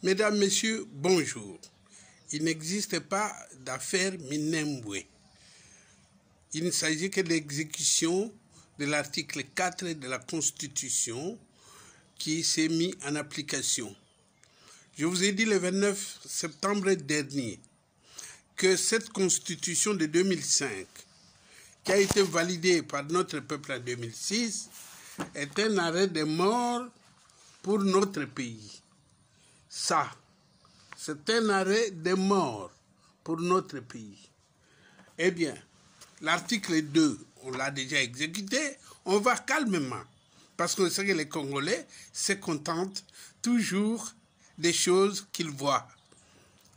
Mesdames, Messieurs, bonjour. Il n'existe pas d'affaire Minembwe. Il ne s'agit que de l'exécution de l'article 4 de la Constitution qui s'est mis en application. Je vous ai dit le 29 septembre dernier que cette Constitution de 2005, qui a été validée par notre peuple en 2006, est un arrêt de mort pour notre pays. Ça, c'est un arrêt de mort pour notre pays. Eh bien, l'article 2, on l'a déjà exécuté, on va calmement. Parce qu'on sait que les Congolais se contentent toujours des choses qu'ils voient.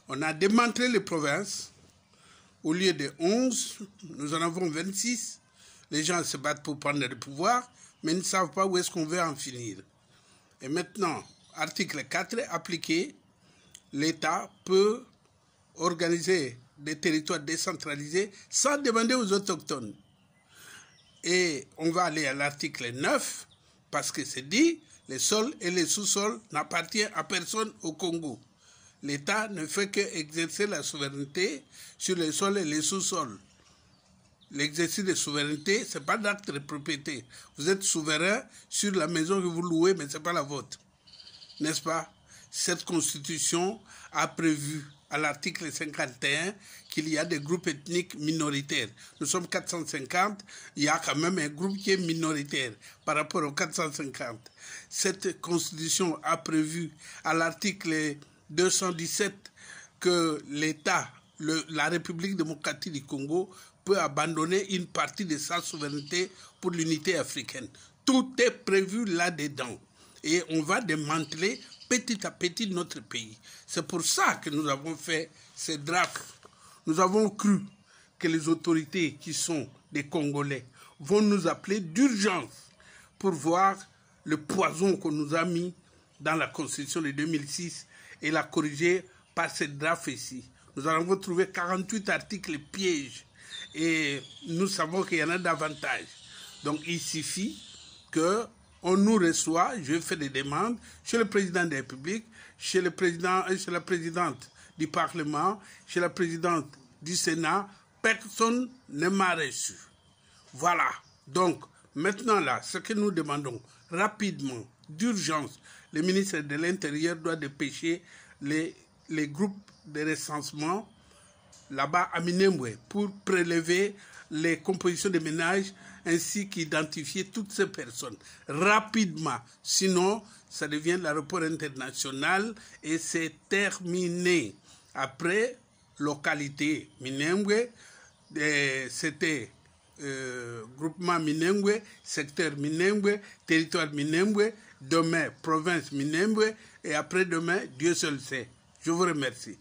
On a démantelé les provinces. Au lieu de 11, nous en avons 26. Les gens se battent pour prendre le pouvoir, mais ils ne savent pas où est-ce qu'on veut en finir. Et maintenant, Article 4. Appliqué, l'État peut organiser des territoires décentralisés sans demander aux autochtones. Et on va aller à l'article 9, parce que c'est dit, les sols et les sous-sols n'appartiennent à personne au Congo. L'État ne fait qu'exercer la souveraineté sur les sols et les sous-sols. L'exercice de souveraineté, ce n'est pas d'acte de propriété. Vous êtes souverain sur la maison que vous louez, mais ce n'est pas la vôtre n'est-ce pas Cette constitution a prévu à l'article 51 qu'il y a des groupes ethniques minoritaires. Nous sommes 450, il y a quand même un groupe qui est minoritaire par rapport aux 450. Cette constitution a prévu à l'article 217 que l'État, la République démocratique du Congo, peut abandonner une partie de sa souveraineté pour l'unité africaine. Tout est prévu là-dedans et on va démanteler petit à petit notre pays. C'est pour ça que nous avons fait ces drafts. Nous avons cru que les autorités qui sont des Congolais vont nous appeler d'urgence pour voir le poison qu'on nous a mis dans la Constitution de 2006 et la corriger par ces draft ici. Nous avons retrouver 48 articles pièges et nous savons qu'il y en a davantage. Donc il suffit que on nous reçoit, je fais des demandes chez le président de la République, chez, le président, euh, chez la présidente du Parlement, chez la présidente du Sénat. Personne ne m'a reçu. Voilà. Donc, maintenant là, ce que nous demandons rapidement, d'urgence, le ministre de l'Intérieur doit dépêcher les, les groupes de recensement là-bas à Minembwe pour prélever les compositions de ménage ainsi qu'identifier toutes ces personnes rapidement. Sinon, ça devient l'aéroport international et c'est terminé. Après, localité Minembwe, eh, c'était euh, groupement Minembwe, secteur Minembwe, territoire Minembwe, demain province Minembwe et après-demain, Dieu seul sait. Je vous remercie.